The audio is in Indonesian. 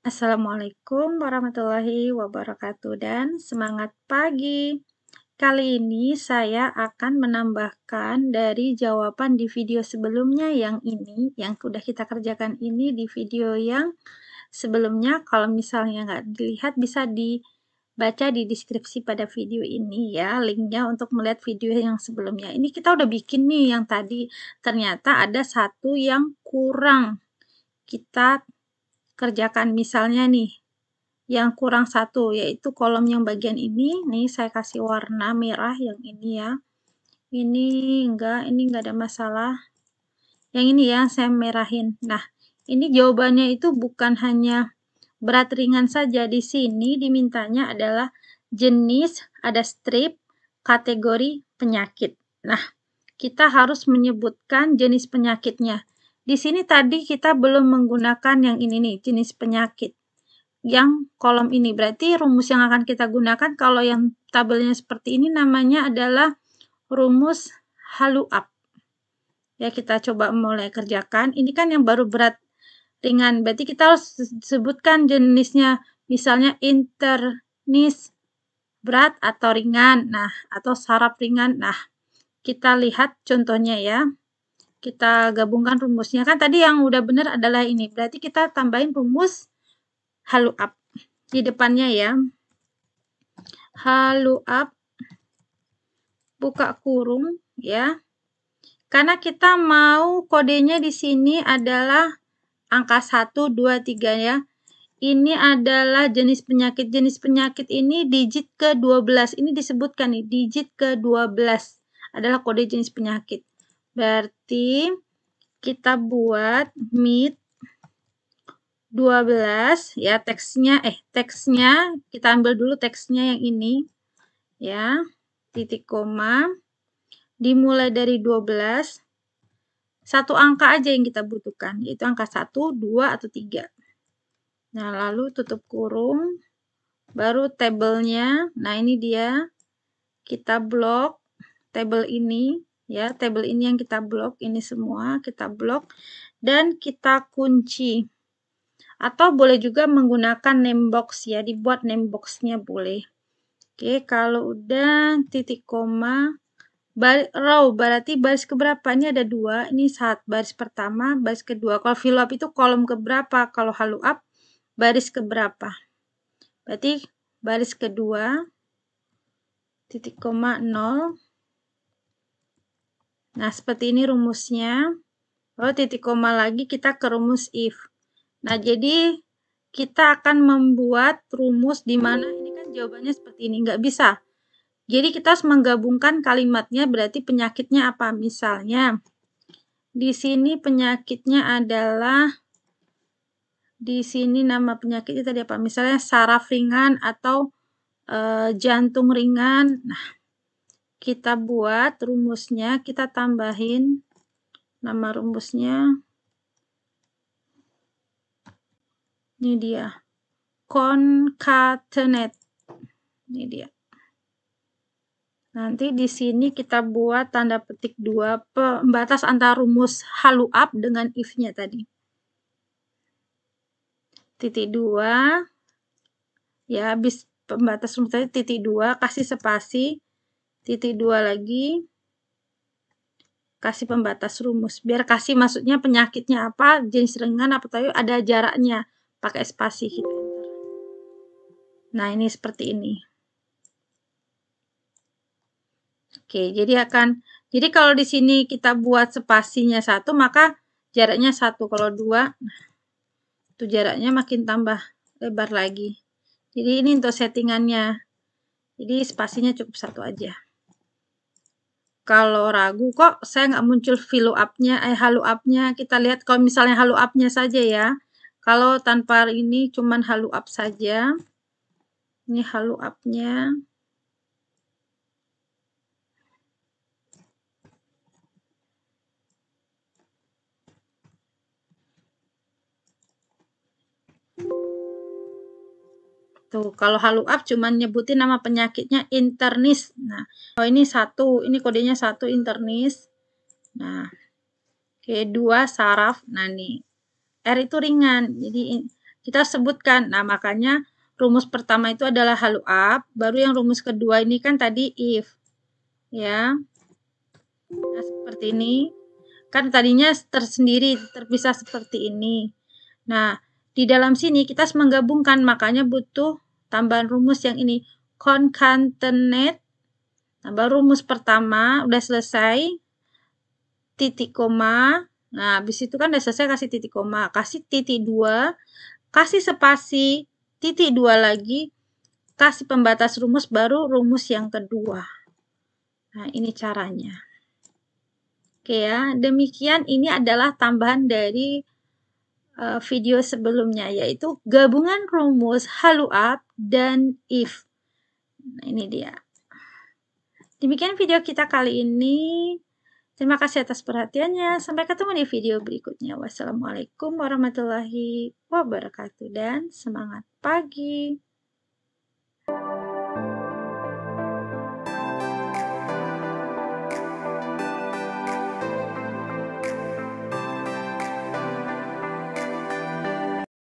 Assalamualaikum warahmatullahi wabarakatuh dan semangat pagi. Kali ini saya akan menambahkan dari jawaban di video sebelumnya yang ini, yang sudah kita kerjakan ini di video yang sebelumnya. Kalau misalnya nggak dilihat bisa dibaca di deskripsi pada video ini ya, linknya untuk melihat video yang sebelumnya. Ini kita udah bikin nih yang tadi, ternyata ada satu yang kurang. Kita kerjakan misalnya nih yang kurang satu yaitu kolom yang bagian ini nih saya kasih warna merah yang ini ya ini enggak ini enggak ada masalah yang ini ya saya merahin nah ini jawabannya itu bukan hanya berat ringan saja di sini dimintanya adalah jenis ada strip kategori penyakit nah kita harus menyebutkan jenis penyakitnya di sini tadi kita belum menggunakan yang ini nih, jenis penyakit. Yang kolom ini berarti rumus yang akan kita gunakan kalau yang tabelnya seperti ini namanya adalah rumus HALUAP. Ya, kita coba mulai kerjakan. Ini kan yang baru berat ringan. Berarti kita harus sebutkan jenisnya. Misalnya internis berat atau ringan. Nah, atau saraf ringan. Nah, kita lihat contohnya ya kita gabungkan rumusnya kan tadi yang udah benar adalah ini berarti kita tambahin rumus halu up di depannya ya halu up buka kurung ya karena kita mau kodenya di sini adalah angka 1 2 3 ya ini adalah jenis penyakit jenis penyakit ini digit ke-12 ini disebutkan nih digit ke-12 adalah kode jenis penyakit Berarti kita buat mid 12 ya teksnya eh teksnya kita ambil dulu teksnya yang ini ya titik koma dimulai dari 12 satu angka aja yang kita butuhkan yaitu angka 1, 2 atau 3. Nah, lalu tutup kurung baru tabelnya. Nah, ini dia kita blok tabel ini ya table ini yang kita blok ini semua kita blok dan kita kunci atau boleh juga menggunakan name box ya dibuat name boxnya boleh oke kalau udah titik koma bar, row berarti baris keberapa ini ada dua ini saat baris pertama baris kedua kalau fill up itu kolom keberapa kalau halu up baris keberapa berarti baris kedua titik koma 0 Nah, seperti ini rumusnya. Oh, titik koma lagi kita ke rumus if. Nah, jadi kita akan membuat rumus di mana ini kan jawabannya seperti ini, nggak bisa. Jadi kita harus menggabungkan kalimatnya berarti penyakitnya apa? Misalnya di sini penyakitnya adalah di sini nama penyakitnya tadi apa? Misalnya saraf ringan atau e, jantung ringan. Nah, kita buat rumusnya, kita tambahin nama rumusnya. Ini dia. Concatenate. Ini dia. Nanti di sini kita buat tanda petik dua pembatas antara rumus halu up dengan if-nya tadi. Titik dua, ya habis pembatas rumus tadi titik dua kasih spasi titik dua lagi kasih pembatas rumus biar kasih maksudnya penyakitnya apa jenis ringan apa tahu ada jaraknya pakai spasi gitu. nah ini seperti ini oke jadi akan jadi kalau di sini kita buat spasinya satu maka jaraknya satu kalau dua nah, itu jaraknya makin tambah lebar lagi jadi ini untuk settingannya jadi spasinya cukup satu aja kalau ragu kok saya nggak muncul fill up eh halu up Kita lihat kalau misalnya halu up saja ya. Kalau tanpa ini cuman halu up saja. Ini halu up Tuh, gitu. kalau up cuma nyebutin nama penyakitnya internis. Nah, oh ini satu, ini kodenya satu internis. Nah, kedua saraf. Nah, nih. R itu ringan. Jadi kita sebutkan. Nah, makanya rumus pertama itu adalah up, baru yang rumus kedua ini kan tadi if. Ya. Nah, seperti ini. Kan tadinya tersendiri, terpisah seperti ini. Nah, di dalam sini kita menggabungkan, makanya butuh tambahan rumus yang ini. Concatenate, tambah rumus pertama, udah selesai, titik koma, nah habis itu kan udah selesai kasih titik koma, kasih titik dua, kasih spasi, titik dua lagi, kasih pembatas rumus, baru rumus yang kedua. Nah, ini caranya. Oke ya, demikian ini adalah tambahan dari Eh, video sebelumnya yaitu gabungan rumus haluat dan if. Nah, ini dia. Demikian video kita kali ini. Terima kasih atas perhatiannya. Sampai ketemu di video berikutnya. Wassalamualaikum warahmatullahi wabarakatuh dan semangat pagi.